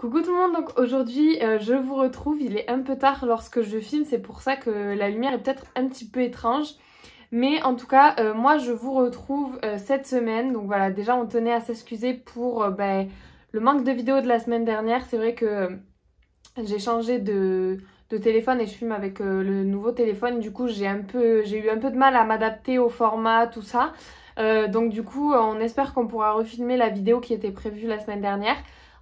Coucou tout le monde, donc aujourd'hui euh, je vous retrouve, il est un peu tard lorsque je filme, c'est pour ça que la lumière est peut-être un petit peu étrange. Mais en tout cas, euh, moi je vous retrouve euh, cette semaine, donc voilà, déjà on tenait à s'excuser pour ben, le manque de vidéos de la semaine dernière. C'est vrai que j'ai changé de, de, téléphone et je filme avec le nouveau téléphone, du coup j'ai eu un peu de mal à m'adapter au format, tout ça. donc du coup on espère qu'on pourra refilmer la vidéo qui était prévue la semaine dernière.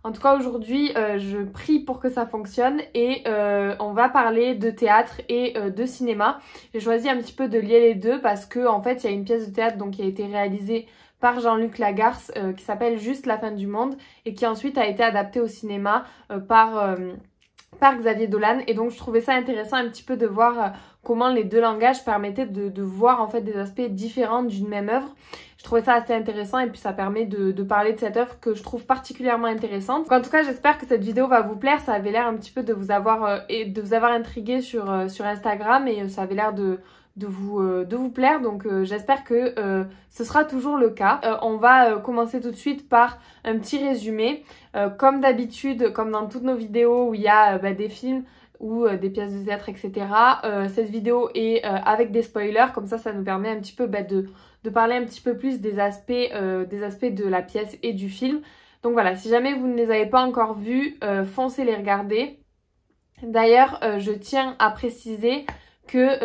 En tout cas, aujourd'hui, euh, je prie pour que ça fonctionne et euh, on va parler de théâtre et euh, de cinéma. J'ai choisi un petit peu de lier les deux parce que en fait, il y a une pièce de théâtre donc qui a été réalisée par Jean-Luc Lagarce qui s'appelle Juste la fin du monde et qui ensuite a été adaptée au cinéma par par Xavier Dolan et donc je trouvais ça intéressant un petit peu de voir comment les deux langages permettaient de, de voir en fait des aspects différents d'une même œuvre trouvais ça assez intéressant et puis ça permet de, parler de cette œuvre que je trouve particulièrement intéressante. en tout cas, j'espère que cette vidéo va vous plaire. Ça avait l'air un petit peu de vous avoir euh, et de vous avoir intrigué sur, euh, sur Instagram et euh, ça avait l'air de vous, de vous plaire. Donc j'espère que ce sera toujours le cas. on va commencer tout de suite par un petit résumé. comme d'habitude, comme dans toutes nos vidéos où il y a bah, des films ou des pièces de théâtre, etc. cette vidéo est avec des spoilers, comme ça ça nous permet un petit peu bah, de de parler un petit peu plus des aspects, euh, des aspects de la pièce et du film. Donc voilà, si jamais vous ne les avez pas encore vus, euh, foncez les regarder. D'ailleurs, euh, je tiens à préciser que,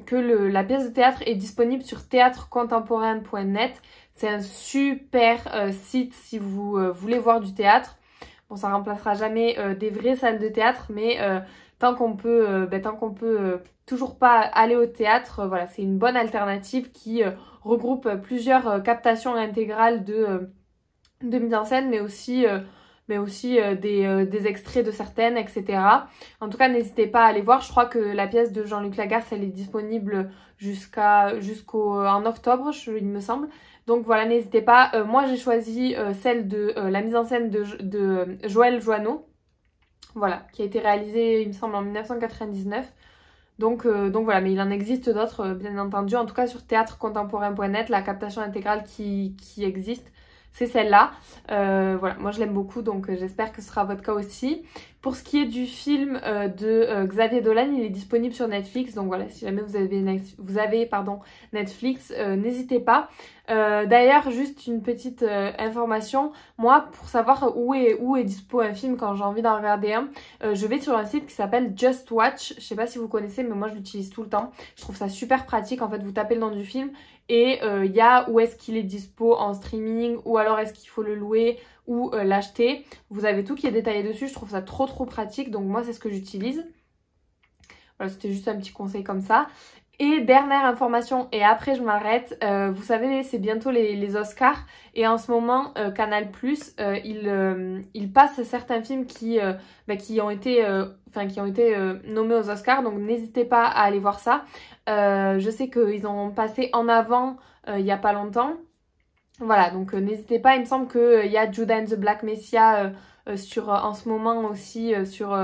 que la pièce de théâtre est disponible sur théâtrecontemporain.net. C'est un super site si vous voulez voir du théâtre. Bon, ça remplacera jamais des vraies salles de théâtre, mais tant qu'on peut, ben, tant qu'on peut toujours pas aller au théâtre, euh, voilà, c'est une bonne alternative qui euh, regroupe euh, plusieurs captations intégrales de, de mise en scène, mais aussi mais aussi des, extraits de certaines, etc. En tout cas, n'hésitez pas à aller voir. Je crois que la pièce de Jean-Luc Lagarde, elle est disponible jusqu'en jusqu'au octobre, il me semble. Donc voilà, n'hésitez pas. moi, j'ai choisi celle de la mise en scène de, de Joël Joanneau, voilà, qui a été réalisée, il me semble, en 1999. Donc, euh, donc voilà, mais il en existe d'autres, euh, bien entendu. En tout cas, sur théâtrecontemporain.net, la captation intégrale qui, qui existe, c'est celle-là. Euh, voilà, moi je l'aime beaucoup, donc euh, j'espère que ce sera votre cas aussi. Pour ce qui est du film euh, de Xavier Dolan, il est disponible sur Netflix. Donc voilà, si jamais vous avez, vous avez pardon, Netflix, n'hésitez pas. D'ailleurs, juste une petite information. Moi, pour savoir où est, où est dispo un film quand j'ai envie d'en regarder un, je vais sur un site qui s'appelle Just Watch. Je sais pas si vous connaissez, mais moi je l'utilise tout le temps. Je trouve ça super pratique. En fait, vous tapez le nom du film, et euh, il y a où est-ce qu'il est dispo en streaming ou alors est-ce qu'il faut le louer ou euh, l'acheter. Vous avez tout qui est détaillé dessus, je trouve ça trop trop pratique donc moi c'est ce que j'utilise. Voilà, c'était juste un petit conseil comme ça. Et dernière information, et après je m'arrête, euh, vous savez, c'est bientôt les, Oscars, et en ce moment, euh, Canal+, Plus, euh, il, il, passe certains films qui, bah, qui ont été, qui ont été nommés aux Oscars, donc n'hésitez pas à aller voir ça. je sais qu'ils ont passé en avant il n'y a pas longtemps. Voilà, donc n'hésitez pas, il me semble qu'il y a Judah and the Black Messiah sur, en ce moment aussi sur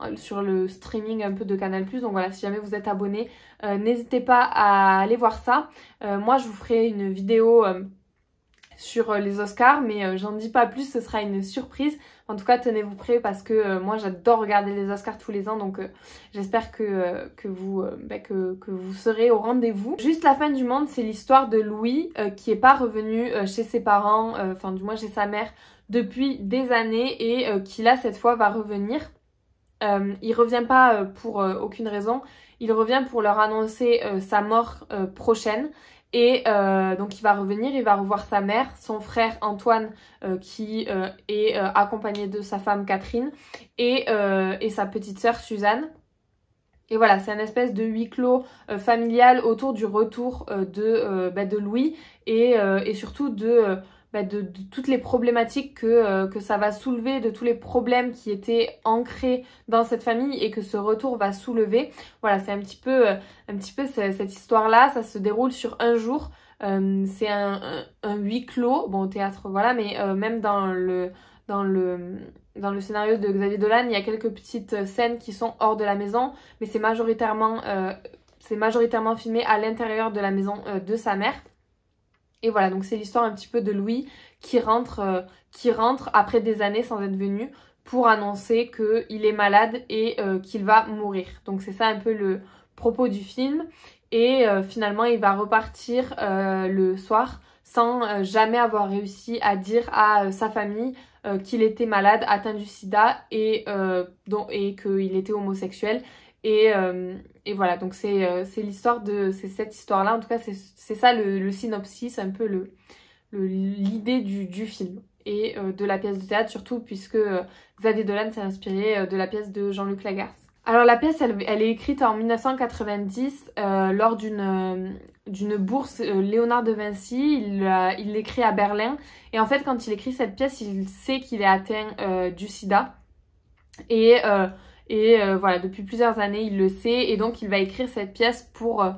Hein, sur le streaming un peu de Canal+. Donc voilà, si jamais vous êtes abonné, euh, n'hésitez pas à aller voir ça. Euh, moi, je vous ferai une vidéo euh, sur les Oscars, mais j'en dis pas plus, ce sera une surprise. En tout cas, tenez-vous prêt parce que moi j'adore regarder les Oscars tous les ans, donc j'espère que, que, vous, bah, que, vous serez au rendez-vous. Juste la fin du monde, c'est l'histoire de Louis qui n'est pas revenu chez ses parents, enfin du moins chez sa mère, depuis des années et qui là cette fois va revenir. Euh, il revient pas euh, pour euh, aucune raison, il revient pour leur annoncer euh, sa mort prochaine. Et donc il va revenir, il va revoir sa mère, son frère Antoine qui est accompagné de sa femme Catherine et, et sa petite sœur Suzanne. Et voilà, c'est un espèce de huis clos familial autour du retour de, bah, de Louis et, et surtout de bah, de, toutes les problématiques que, euh, que ça va soulever, de tous les problèmes qui étaient ancrés dans cette famille et que ce retour va soulever. Voilà, c'est un petit peu, euh, un petit peu cette histoire-là. Ça se déroule sur un jour. Euh, c'est un, huis clos, bon au théâtre voilà, mais même dans le, dans le, dans le scénario de Xavier Dolan, il y a quelques petites scènes qui sont hors de la maison, mais c'est majoritairement, majoritairement filmé à l'intérieur de la maison de sa mère. Et voilà, donc c'est l'histoire un petit peu de Louis qui rentre, euh, qui rentre après des années sans être venu pour annoncer qu'il est malade et euh, qu'il va mourir. Donc c'est ça un peu le propos du film. Et euh, finalement, il va repartir le soir sans jamais avoir réussi à dire à sa famille qu'il était malade, atteint du sida et, et qu'il était homosexuel et, euh, et voilà, donc c'est euh, l'histoire de... cette histoire-là, en tout cas, c'est ça le, synopsis synopsis, un peu l'idée le, l'idée du, du, film et euh, de la pièce de théâtre, surtout puisque Xavier Dolan s'est inspiré de la pièce de Jean-Luc Lagarce. Alors la pièce, elle, elle, est écrite en 1990 lors d'une d'une bourse Léonard de Vinci. Il l'écrit à Berlin. Et en fait, quand il écrit cette pièce, il sait qu'il est atteint du sida. Et et euh, voilà, depuis plusieurs années, il le sait. Et donc, il va écrire cette pièce pour, euh,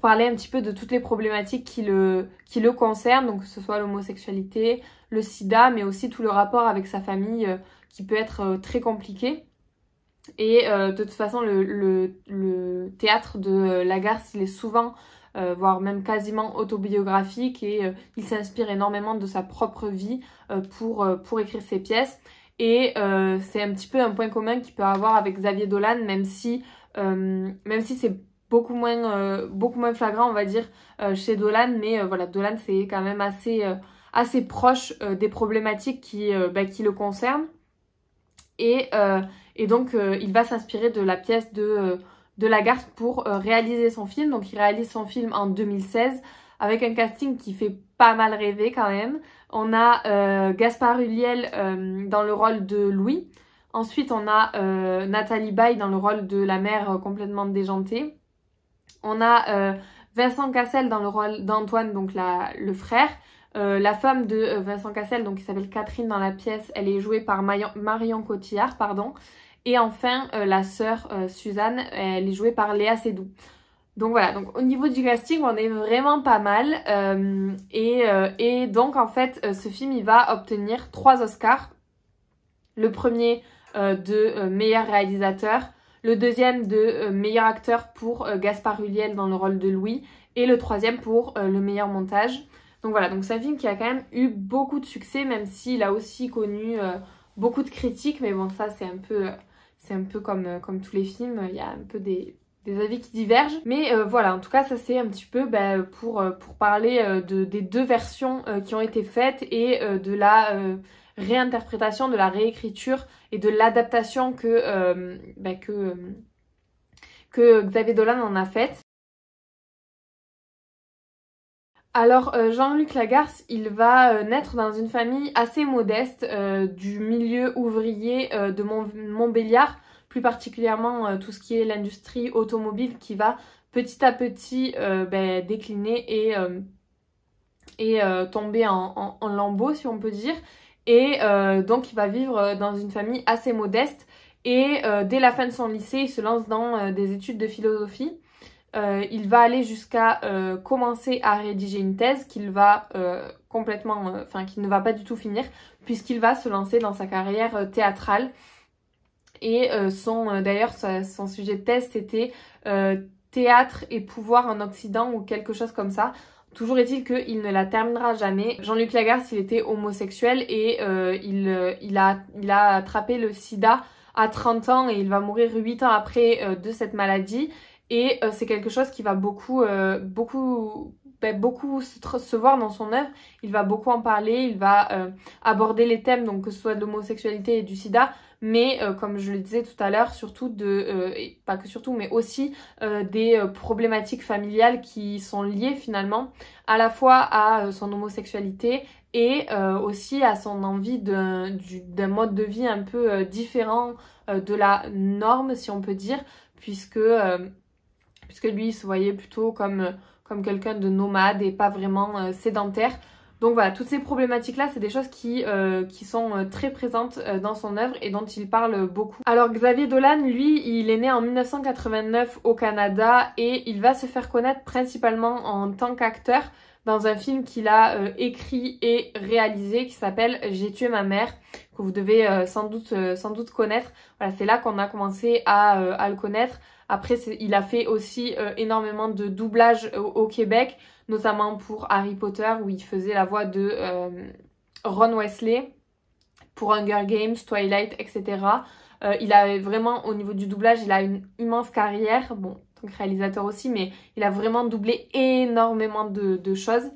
parler un petit peu de toutes les problématiques qui le, qui concernent, donc que ce soit l'homosexualité, le sida, mais aussi tout le rapport avec sa famille euh, qui peut être très compliqué. Et de toute façon, le, théâtre de Lagarde, il est souvent, voire même quasiment autobiographique, et il s'inspire énormément de sa propre vie pour, pour écrire ses pièces. Et euh, c'est un petit peu un point commun qu'il peut avoir avec Xavier Dolan, même si, euh, même si c'est beaucoup moins, euh, beaucoup moins flagrant, on va dire, chez Dolan. Mais voilà, Dolan, c'est quand même assez, assez proche des problématiques qui, bah, qui le concernent. Et, et donc, il va s'inspirer de la pièce de, de Lagarde pour réaliser son film. Donc, il réalise son film en 2016 avec un casting qui fait pas mal rêver quand même. On a euh, Gaspard Uliel euh, dans le rôle de Louis. Ensuite, on a euh, Nathalie Baye dans le rôle de la mère complètement déjantée. On a Vincent Cassel dans le rôle d'Antoine, donc le frère. la femme de Vincent Cassel, donc qui s'appelle Catherine dans la pièce, elle est jouée par Marion Cotillard, pardon. Et enfin, la sœur Suzanne, elle est jouée par Léa Seydoux. Donc voilà, donc au niveau du casting, on est vraiment pas mal. Euh, euh, et, donc en fait, euh, ce film, il va obtenir trois Oscars. Le premier de meilleur réalisateur, le deuxième de meilleur acteur pour Gaspard Huliel dans le rôle de Louis, et le troisième pour le meilleur montage. Donc voilà, donc c'est un film qui a quand même eu beaucoup de succès, même s'il a aussi connu beaucoup de critiques. Mais bon, ça c'est un peu, c'est un peu comme, comme tous les films, il y a un peu des des avis qui divergent. Mais euh, voilà, en tout cas, ça c'est un petit peu bah, pour, euh, pour parler euh, des deux versions qui ont été faites et de la réinterprétation, de la réécriture et de l'adaptation que, bah, que, Xavier Dolan en a faite. Alors Jean-Luc Lagarce, il va naître dans une famille assez modeste du milieu ouvrier de Montbéliard, plus particulièrement euh, tout ce qui est l'industrie automobile qui va petit à petit euh, ben, décliner et, euh, et tomber en, lambeaux si on peut dire. Et donc il va vivre dans une famille assez modeste et dès la fin de son lycée il se lance dans des études de philosophie. il va aller jusqu'à commencer à rédiger une thèse qu'il va complètement, enfin qu'il ne va pas du tout finir, puisqu'il va se lancer dans sa carrière théâtrale et euh, son euh, d'ailleurs son sujet de test était euh, théâtre et pouvoir en Occident ou quelque chose comme ça. Toujours est-il qu'il ne la terminera jamais. Jean-Luc Lagarde, il était homosexuel et il, il, a, il, a, attrapé le sida à 30 ans et il va mourir 8 ans après de cette maladie. Et c'est quelque chose qui va beaucoup, beaucoup beaucoup se voir dans son œuvre. Il va beaucoup en parler, il va euh, aborder les thèmes, donc que ce soit de l'homosexualité et du sida, mais euh, comme je le disais tout à l'heure, surtout de, euh, pas que surtout, mais aussi des problématiques familiales qui sont liées finalement à la fois à son homosexualité et aussi à son envie d'un mode de vie un peu différent de la norme, si on peut dire, puisque, puisque lui, il se voyait plutôt comme comme quelqu'un de nomade et pas vraiment euh, sédentaire. Donc voilà, toutes ces problématiques-là, c'est des choses qui, euh, qui sont euh, très présentes dans son œuvre et dont il parle beaucoup. Alors Xavier Dolan, lui, il est né en 1989 au Canada et il va se faire connaître principalement en tant qu'acteur dans un film qu'il a écrit et réalisé qui s'appelle J'ai tué ma mère que vous devez euh, sans, doute, euh, sans doute connaître. Voilà, c'est là qu'on a commencé à, euh, à le connaître. Après, il a fait aussi énormément de doublages au, Québec, notamment pour Harry Potter, où il faisait la voix de Ron Wesley, pour Hunger Games, Twilight, etc. il a vraiment, au niveau du doublage, il a une immense carrière, bon, donc tant que réalisateur aussi, mais il a vraiment doublé énormément de choses.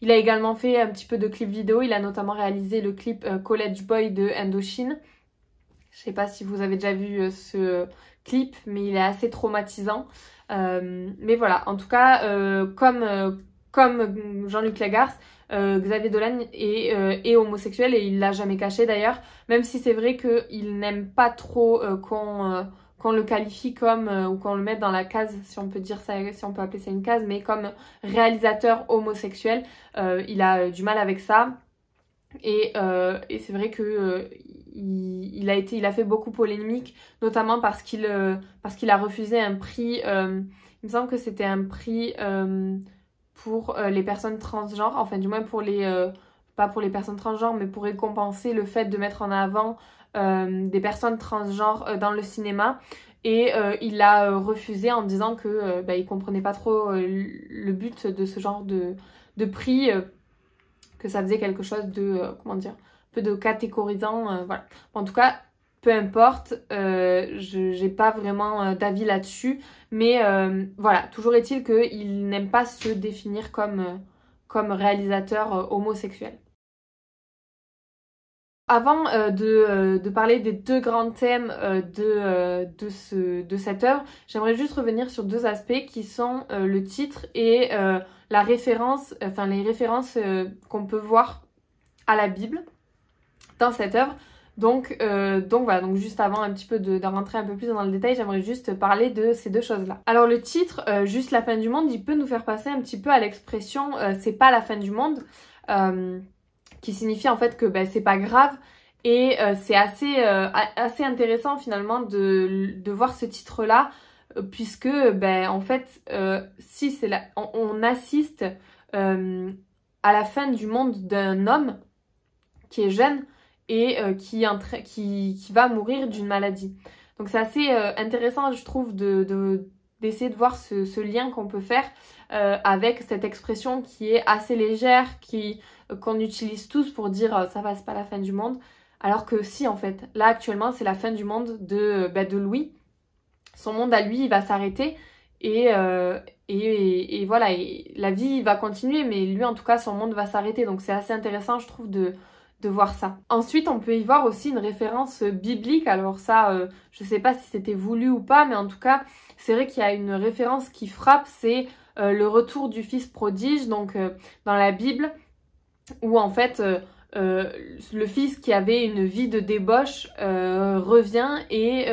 Il a également fait un petit peu de clips vidéo. Il a notamment réalisé le clip euh, College Boy de Indochine. Je ne sais pas si vous avez déjà vu euh, ce clip, mais il est assez traumatisant. Euh, mais voilà, en tout cas, comme, comme Jean-Luc Lagarde, Xavier Dolan est, homosexuel et il l'a jamais caché d'ailleurs, même si c'est vrai qu'il n'aime pas trop qu'on qu'on le qualifie comme, euh, ou qu'on le mette dans la case, si on peut dire ça, si on peut appeler ça une case, mais comme réalisateur homosexuel, euh, il a euh, du mal avec ça. Et, c'est vrai que il, il, a été, il a fait beaucoup polémique, notamment parce qu'il parce qu'il a refusé un prix. il me semble que c'était un prix pour les personnes transgenres, enfin du moins pour les pas pour les personnes transgenres, mais pour récompenser le fait de mettre en avant euh, des personnes transgenres euh, dans le cinéma et euh, il a refusé en disant que bah, il comprenait pas trop le but de ce genre de, prix, que ça faisait quelque chose de comment dire, peu de catégorisant, voilà. En tout cas, peu importe, je n'ai pas vraiment d'avis là-dessus, mais voilà, toujours est-il qu'il n'aime pas se définir comme, comme réalisateur homosexuel. Avant euh, euh, de, parler des deux grands thèmes euh, de, de, ce, de, cette œuvre, j'aimerais juste revenir sur deux aspects qui sont le titre et la référence, enfin les références qu'on peut voir à la Bible dans cette œuvre. Donc, donc voilà, donc juste avant un petit peu de, rentrer un peu plus dans le détail, j'aimerais juste parler de ces deux choses-là. Alors le titre, juste la fin du monde, il peut nous faire passer un petit peu à l'expression c'est pas la fin du monde qui signifie en fait que ben, c'est pas grave. Et euh, c'est assez, euh, assez intéressant finalement de, de voir ce titre-là, euh, puisque ben, en fait, si c'est la... on, assiste à la fin du monde d'un homme qui est jeune et qui, qui, qui va mourir d'une maladie. Donc c'est assez intéressant, je trouve, de, de d'essayer de voir ce, lien qu'on peut faire euh, avec cette expression qui est assez légère, qui euh, qu'on utilise tous pour dire euh, ça va, c'est pas la fin du monde. Alors que si en fait, là actuellement c'est la fin du monde de, bah, de Louis. Son monde à lui, il va s'arrêter et, et, et, voilà, la vie va continuer, mais lui en tout cas son monde va s'arrêter. Donc c'est assez intéressant je trouve de, de voir ça. Ensuite, on peut y voir aussi une référence biblique. Alors ça, je euh, je sais pas si c'était voulu ou pas, mais en tout cas, c'est vrai qu'il y a une référence qui frappe, c'est euh, le retour du fils prodige, donc euh, dans la Bible, où en fait... le fils qui avait une vie de débauche revient et,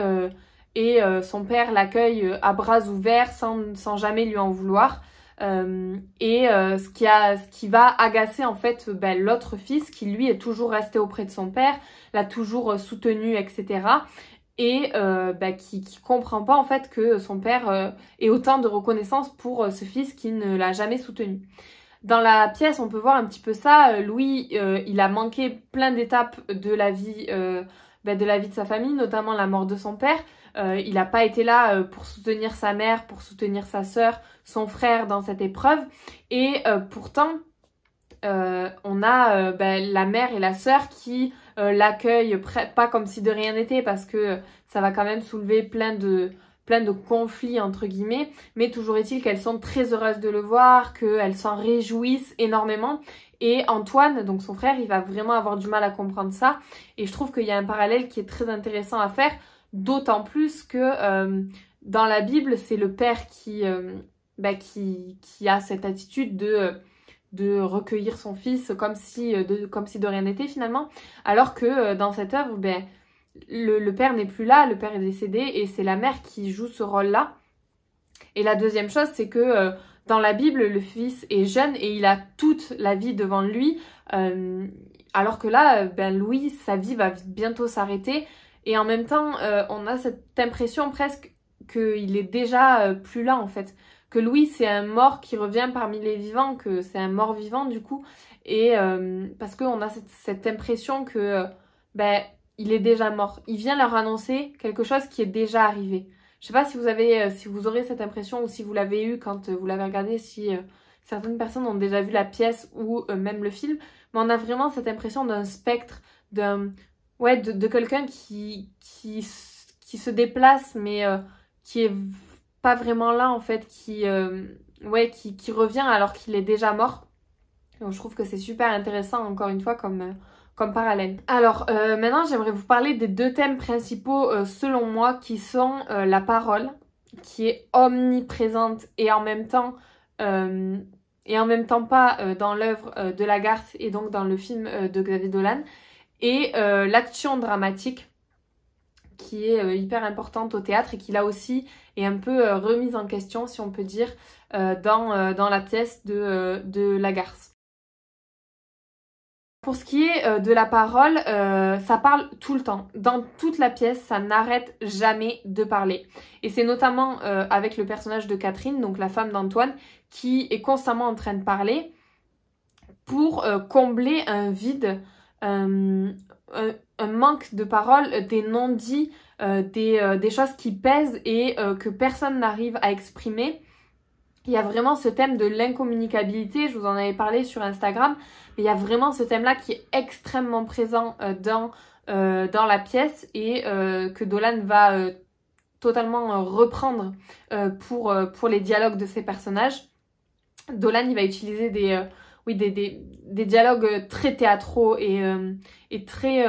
et son père l'accueille à bras ouverts sans jamais lui en vouloir. Euh, et euh, ce, qui a, ce qui va agacer en fait ben, l'autre fils qui lui est toujours resté auprès de son père, l'a toujours euh, soutenu, etc. Et ben, qui, qui comprend pas en fait que son père ait autant de reconnaissance pour ce fils qui ne l'a jamais soutenu. Dans la pièce, on peut voir un petit peu ça. Louis, il a manqué plein d'étapes de la vie bah, de la vie de sa famille, notamment la mort de son père. Euh, il n'a pas été là euh, pour soutenir sa mère, pour soutenir sa sœur, son frère dans cette épreuve. Et euh, pourtant, on a bah, la mère et la sœur qui l'accueillent pas comme si de rien n'était parce que ça va quand même soulever plein de plein de conflits entre guillemets, mais toujours est-il qu'elles sont très heureuses de le voir, qu'elles s'en réjouissent énormément. Et Antoine, donc son frère, il va vraiment avoir du mal à comprendre ça. Et je trouve qu'il y a un parallèle qui est très intéressant à faire, d'autant plus que euh, dans la Bible, c'est le père qui, euh, bah, qui, qui, a cette attitude de de recueillir son fils comme si euh, de, comme si de rien n'était finalement alors que dans cette œuvre ben le, père n'est plus là, le père est décédé et c'est la mère qui joue ce rôle-là. Et la deuxième chose, c'est que euh, dans la Bible, le fils est jeune et il a toute la vie devant lui, euh, alors que là, euh, ben Louis, sa vie va bientôt s'arrêter. Et en même temps, on a cette impression presque qu'il est déjà plus là en fait. Que Louis, c'est un mort qui revient parmi les vivants, que c'est un mort vivant du coup. Et parce qu'on a cette, cette, impression que ben, il est déjà mort. Il vient leur annoncer quelque chose qui est déjà arrivé. Je sais pas si vous avez, euh, si vous aurez cette impression ou si vous l'avez eu quand euh, vous l'avez regardé, si euh, certaines personnes ont déjà vu la pièce ou même le film, mais on a vraiment cette impression d'un spectre, d'un ouais, de, quelqu'un qui, qui, se déplace mais qui est pas vraiment là en fait, qui ouais, revient alors qu'il est déjà mort. Donc, je trouve que c'est super intéressant encore une fois comme comme parallèle. Alors euh, maintenant j'aimerais vous parler des deux thèmes principaux euh, selon moi qui sont euh, la parole qui est omniprésente et en même temps et en même temps pas dans l'œuvre de Lagarde et donc dans le film de Xavier Dolan et l'action dramatique qui est hyper importante au théâtre et qui là aussi est un peu remise en question si on peut dire dans, dans la pièce de, de Lagarde. Pour ce qui est euh, de la parole, euh, ça parle tout le temps. Dans toute la pièce, ça n'arrête jamais de parler. Et c'est notamment euh, avec le personnage de Catherine, donc la femme d'Antoine, qui est constamment en train de parler pour combler un vide, un, manque de parole, des non-dits, des, choses qui pèsent et que personne n'arrive à exprimer il y a vraiment ce thème de l'incommunicabilité, je vous en avais parlé sur Instagram, mais il y a vraiment ce thème-là qui est extrêmement présent euh, dans, euh, dans la pièce et euh, que Dolan va totalement reprendre pour, pour les dialogues de ses personnages. Dolan, il va utiliser des, oui, dialogues très théâtraux et, très,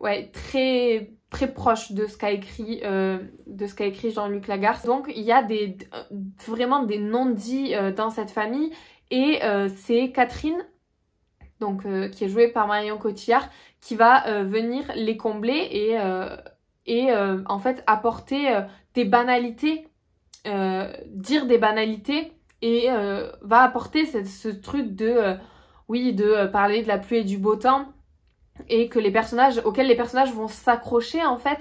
ouais, très très proche de ce qu'a écrit, euh, de Jean-Luc Lagarde. Donc il y a des, vraiment des non-dits euh, dans cette famille et euh, c'est Catherine, donc, qui est jouée par Marion Cotillard, qui va venir les combler et, et en fait apporter des banalités, dire des banalités et va apporter ce truc de, oui, de parler de la pluie et du beau temps et que les personnages auxquels les personnages vont s'accrocher en fait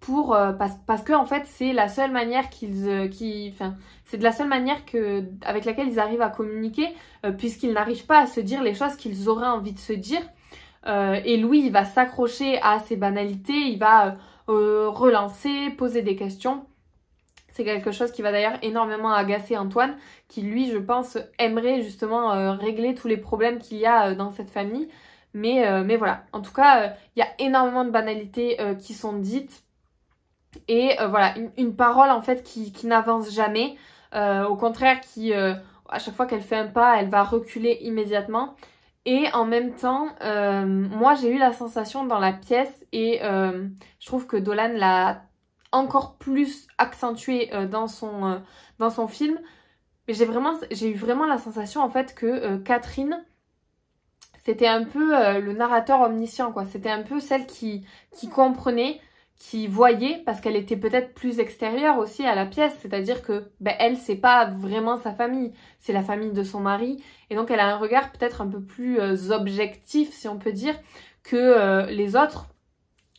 pour euh, parce, que en fait c'est la seule manière qu'ils euh, qui enfin c'est de la seule manière que avec laquelle ils arrivent à communiquer euh, puisqu'ils n'arrivent pas à se dire les choses qu'ils auraient envie de se dire et Louis il va s'accrocher à ces banalités il va relancer poser des questions c'est quelque chose qui va d'ailleurs énormément agacer Antoine qui lui je pense aimerait justement régler tous les problèmes qu'il y a dans cette famille euh, mais, voilà, en tout cas, il euh, y a énormément de banalités euh, qui sont dites. Et voilà, une, parole en fait qui, n'avance jamais. au contraire, qui à chaque fois qu'elle fait un pas, elle va reculer immédiatement. Et en même temps, moi j'ai eu la sensation dans la pièce, et je trouve que Dolan l'a encore plus accentué dans, son, dans son film, mais j'ai eu vraiment la sensation en fait que Catherine c'était un peu euh, le narrateur omniscient, quoi. C'était un peu celle qui, qui comprenait, qui voyait, parce qu'elle était peut-être plus extérieure aussi à la pièce. C'est-à-dire que, ben, elle, c'est pas vraiment sa famille, c'est la famille de son mari. Et donc, elle a un regard peut-être un peu plus euh, objectif, si on peut dire, que euh, les autres.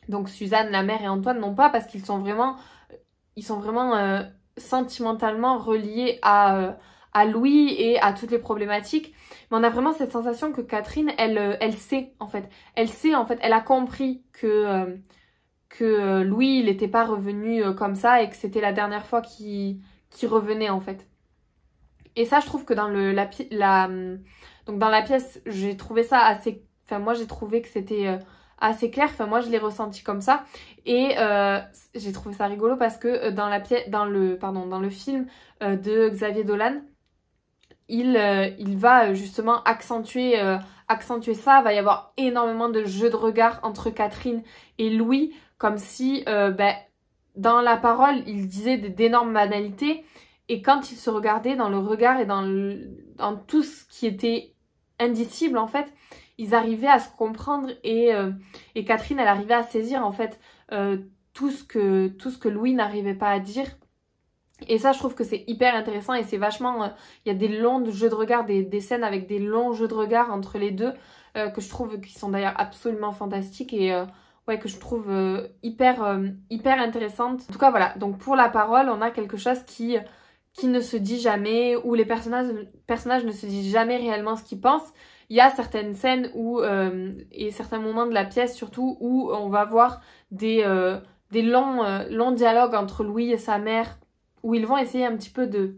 Donc, Suzanne, la mère et Antoine n'ont pas, parce qu'ils sont vraiment, ils sont vraiment sentimentalement reliés à à Louis et à toutes les problématiques. Mais on a vraiment cette sensation que Catherine, elle, euh, elle sait en fait. Elle sait en fait, elle a compris que, euh, que euh, Louis, il n'était pas revenu comme ça et que c'était la dernière fois qu'il qui revenait en fait. Et ça, je trouve que dans, le, la, la, hum, donc dans la pièce, j'ai trouvé ça assez... Enfin, moi, j'ai trouvé que c'était assez clair. Enfin, moi, je l'ai ressenti comme ça. Et euh, j'ai trouvé ça rigolo parce que dans, la pièce, dans, le, pardon, dans le film de Xavier Dolan, euh, il, va euh, justement accentuer, euh, accentuer ça. Il va y avoir énormément de jeux de regard entre Catherine et Louis, comme si ben, dans la parole, il disait d'énormes banalités. Et quand ils se regardaient dans le regard et dans, tout ce qui était indicible, en fait, ils arrivaient à se comprendre et, et Catherine, elle arrivait à saisir, en fait, tout, ce que, tout ce que Louis n'arrivait pas à dire et ça, je trouve que c'est hyper intéressant et c'est vachement... Euh, il y a des longs jeux de regard, des, des scènes avec des longs jeux de regard entre les deux euh, que je trouve qui sont d'ailleurs absolument fantastiques et euh, ouais que je trouve hyper hyper intéressante. En tout cas voilà, donc pour la parole, on a quelque chose qui qui ne se dit jamais où les personnages personnages ne se disent jamais réellement ce qu'ils pensent. Il y a certaines scènes où et certains moments de la pièce surtout où on va voir des des longs longs dialogues entre Louis et sa mère où ils vont essayer un petit peu de,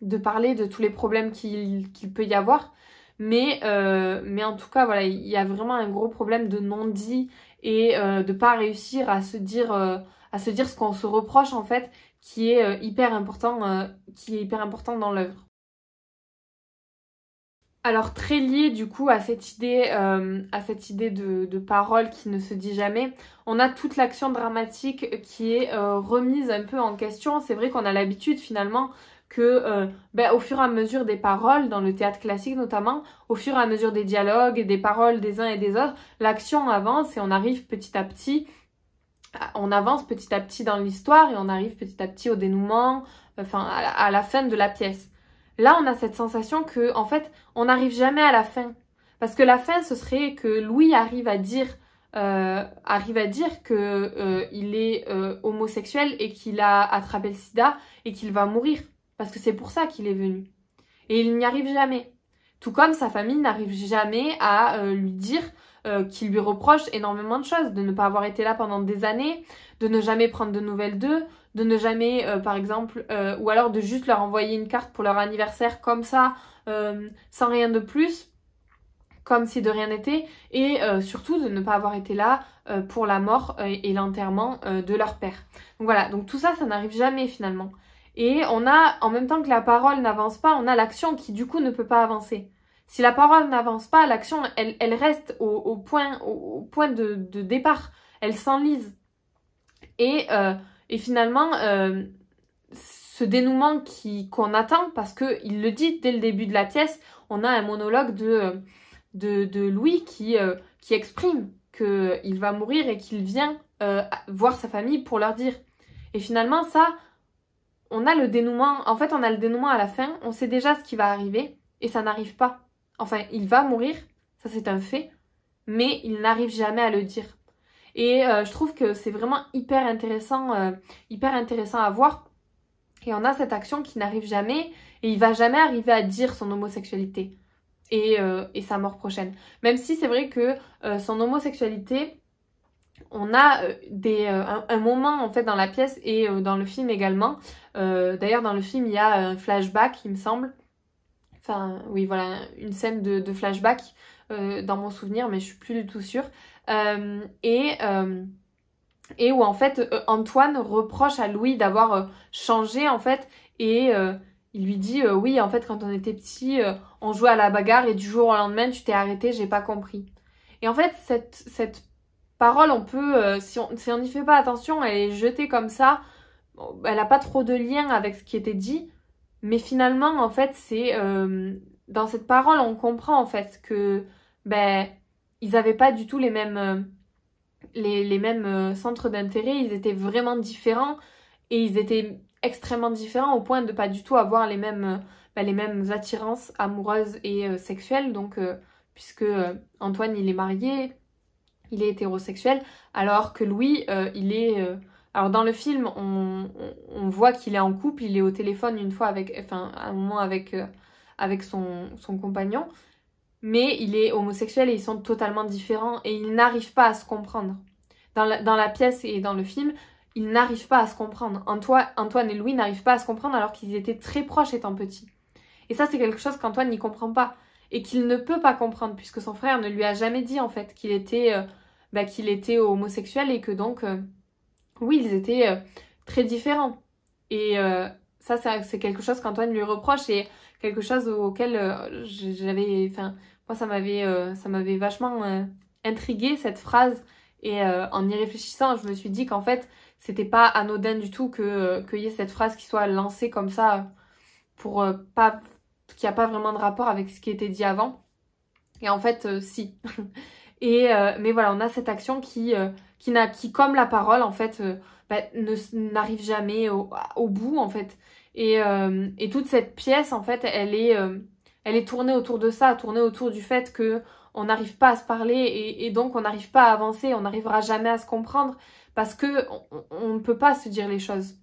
de parler de tous les problèmes qu'il peut y avoir. Mais, euh, mais en tout cas, voilà, il y a vraiment un gros problème de non-dit et euh, de pas réussir à se dire, euh, à se dire ce qu'on se reproche en fait, qui est euh, hyper important, qui est hyper important dans l'œuvre. Alors très lié du coup à cette idée, euh, à cette idée de, parole qui ne se dit jamais, on a toute l'action dramatique qui est euh, remise un peu en question. C'est vrai qu'on a l'habitude finalement que euh, ben, au fur et à mesure des paroles, dans le théâtre classique notamment, au fur et à mesure des dialogues et des paroles des uns et des autres, l'action avance et on arrive petit à petit, on avance petit à petit dans l'histoire et on arrive petit à petit au dénouement, enfin à la fin de la pièce. Là, on a cette sensation que, en fait, on n'arrive jamais à la fin. Parce que la fin, ce serait que Louis arrive à dire, qu'il euh, arrive à dire que euh, il est euh, homosexuel et qu'il a attrapé le sida et qu'il va mourir. Parce que c'est pour ça qu'il est venu. Et il n'y arrive jamais. Tout comme sa famille n'arrive jamais à lui dire qu'il lui reproche énormément de choses, de ne pas avoir été là pendant des années, de ne jamais prendre de nouvelles d'eux, de ne jamais, euh, par exemple, euh, ou alors de juste leur envoyer une carte pour leur anniversaire comme ça, euh, sans rien de plus, comme si de rien n'était, et surtout de ne pas avoir été là pour la mort et l'enterrement de leur père. Donc voilà, donc tout ça, ça n'arrive jamais finalement. Et on a, en même temps que la parole n'avance pas, on a l'action qui du coup ne peut pas avancer. Si la parole n'avance pas, l'action, elle, elle, reste au, point, au, point de, de, départ, elle s'enlise. Et et finalement, euh, ce dénouement qu'on attend, parce qu'il le dit dès le début de la pièce, on a un monologue de, de, Louis qui, euh, qui exprime qu'il va mourir et qu'il vient euh, voir sa famille pour leur dire. Et finalement, ça, on a le dénouement. En fait, on a le dénouement à la fin. On sait déjà ce qui va arriver et ça n'arrive pas. Enfin, il va mourir, ça c'est un fait, mais il n'arrive jamais à le dire. Et euh, je trouve que c'est vraiment hyper intéressant, euh, hyper intéressant à voir. Et on a cette action qui n'arrive jamais et il va jamais arriver à dire son homosexualité et, euh, sa mort prochaine. Même si c'est vrai que son homosexualité, on a un, moment en fait dans la pièce et dans le film également. D'ailleurs dans le film il y a un flashback il me semble. Enfin oui voilà une scène de, de flashback dans mon souvenir mais je suis plus du tout sûre. Euh, et euh, et où en fait euh, Antoine reproche à Louis d'avoir changé en fait et il lui dit oui en fait quand on était petit on jouait à la bagarre et du jour au lendemain tu t'es arrêté j'ai pas compris et en fait cette, cette parole on peut si on si on n'y fait pas attention elle est jetée comme ça elle a pas trop de lien avec ce qui était dit mais finalement en fait c'est dans cette parole on comprend en fait que ben ils n'avaient pas du tout les mêmes, euh, les, les mêmes euh, centres d'intérêt, ils étaient vraiment différents et ils étaient extrêmement différents au point de pas du tout avoir les mêmes, euh, bah, les mêmes attirances amoureuses et sexuelles. Donc, puisque Antoine il est marié, il est hétérosexuel, alors que Louis il est. alors dans le film, on, on, voit qu'il est en couple, il est au téléphone une fois avec, enfin un moment avec avec son, son compagnon mais il est homosexuel et ils sont totalement différents et ils n'arrivent pas à se comprendre. Dans la, dans la, pièce et dans le film, ils n'arrivent pas à se comprendre. Antoine, Antoine et Louis n'arrivent pas à se comprendre alors qu'ils étaient très proches étant petits. Et ça, c'est quelque chose qu'Antoine n'y comprend pas et qu'il ne peut pas comprendre puisque son frère ne lui a jamais dit en fait qu'il était, euh, bah, qu'il était homosexuel et que donc, euh, oui, ils étaient euh, très différents. Et ça, c'est quelque chose qu'Antoine lui reproche et quelque chose auquel j'avais, enfin, moi, ça m'avait euh, vachement intrigué euh, intriguée cette phrase. Et euh, en y réfléchissant, je me suis dit qu'en fait, c'était pas anodin du tout qu'il que y ait cette phrase qui soit lancée comme ça, pour pas qui a pas vraiment de rapport avec ce qui était dit avant. Et en fait, si. Et mais voilà, on a cette action qui, qui, qui comme la parole, en fait, bah, ne n'arrive jamais au, au, bout, en fait. Et, et, toute cette pièce, en fait, elle est elle est tournée autour de ça, tournée autour du fait que n'arrive pas à se parler et, donc on n'arrive pas à avancer, on n'arrivera jamais à se comprendre parce que on, ne peut pas se dire les choses.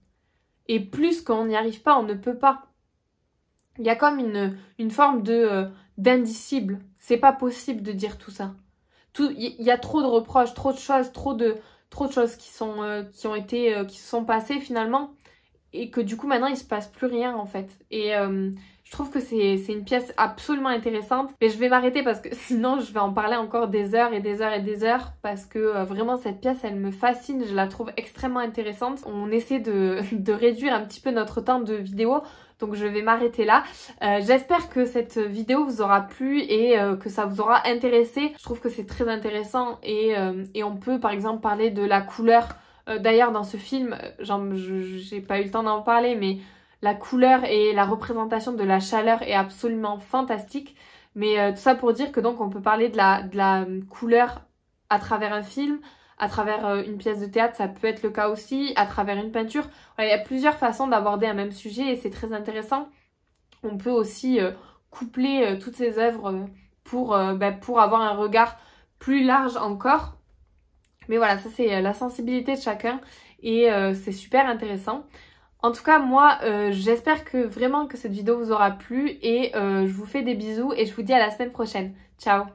Et plus qu'on n'y arrive pas, on ne peut pas. Il y a comme une, forme de euh, d'indicible. C'est pas possible de dire tout ça. il y, a trop de reproches, trop de choses, trop de trop de choses qui sont euh, qui ont été euh, qui se sont passées finalement et que du coup maintenant il ne se passe plus rien en fait. Et je trouve que c'est une pièce absolument intéressante. Mais je vais m'arrêter parce que sinon je vais en parler encore des heures et des heures et des heures parce que euh, vraiment cette pièce elle me fascine, je la trouve extrêmement intéressante. On essaie de, de réduire un petit peu notre temps de vidéo donc je vais m'arrêter là. Euh, j'espère que cette vidéo vous aura plu et euh, que ça vous aura intéressé. Je trouve que c'est très intéressant et, et, on peut par exemple parler de la couleur. D'ailleurs dans ce film, j'ai pas eu le temps d'en parler mais la couleur et la représentation de la chaleur est absolument fantastique. Mais euh, tout ça pour dire que donc on peut parler de la, euh, couleur à travers un film, à travers euh, une pièce de théâtre, ça peut être le cas aussi, à travers une peinture. il y a plusieurs façons d'aborder un même sujet et c'est très intéressant. On peut aussi coupler toutes ces œuvres pour, bah, pour avoir un regard plus large encore. Mais voilà, ça c'est la sensibilité de chacun et c'est super intéressant. En tout cas, moi, euh, j'espère que vraiment que cette vidéo vous aura plu et euh, je vous fais des bisous et je vous dis à la semaine prochaine. Ciao